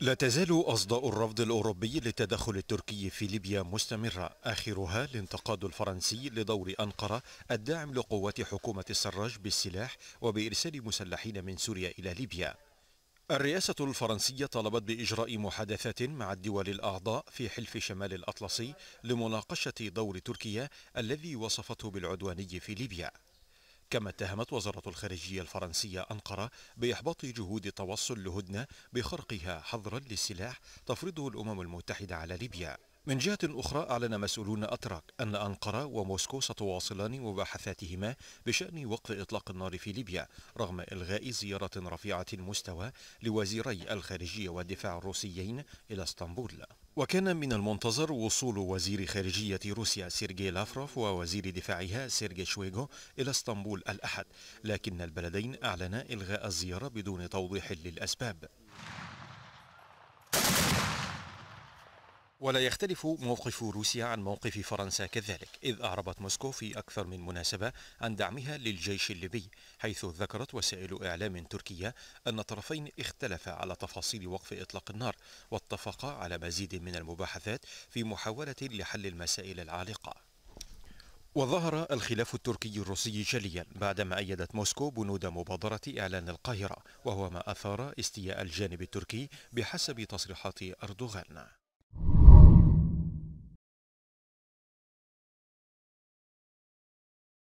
لا تزال أصداء الرفض الأوروبي للتدخل التركي في ليبيا مستمرة آخرها الانتقاد الفرنسي لدور أنقرة الداعم لقوات حكومة السراج بالسلاح وبإرسال مسلحين من سوريا إلى ليبيا الرئاسة الفرنسية طلبت بإجراء محادثات مع الدول الأعضاء في حلف شمال الأطلسي لمناقشة دور تركيا الذي وصفته بالعدواني في ليبيا كما اتهمت وزارة الخارجية الفرنسية أنقرة بإحباط جهود التوصل لهدنة بخرقها حظرا للسلاح تفرضه الأمم المتحدة على ليبيا من جهة أخرى أعلن مسؤولون أتراك أن أنقرة وموسكو ستواصلان مباحثاتهما بشأن وقف إطلاق النار في ليبيا رغم إلغاء زيارة رفيعة المستوى لوزيري الخارجية والدفاع الروسيين إلى اسطنبول وكان من المنتظر وصول وزير خارجية روسيا سيرجي لافروف ووزير دفاعها سيرجي شويغو إلى اسطنبول الأحد لكن البلدين أعلنا إلغاء الزيارة بدون توضيح للأسباب ولا يختلف موقف روسيا عن موقف فرنسا كذلك إذ أعربت موسكو في أكثر من مناسبة عن دعمها للجيش الليبي حيث ذكرت وسائل إعلام تركية أن الطرفين اختلفا على تفاصيل وقف إطلاق النار واتفقا على مزيد من المباحثات في محاولة لحل المسائل العالقة وظهر الخلاف التركي الروسي جليا بعدما أيدت موسكو بنود مبادرة إعلان القاهرة وهو ما أثار استياء الجانب التركي بحسب تصريحات أردوغان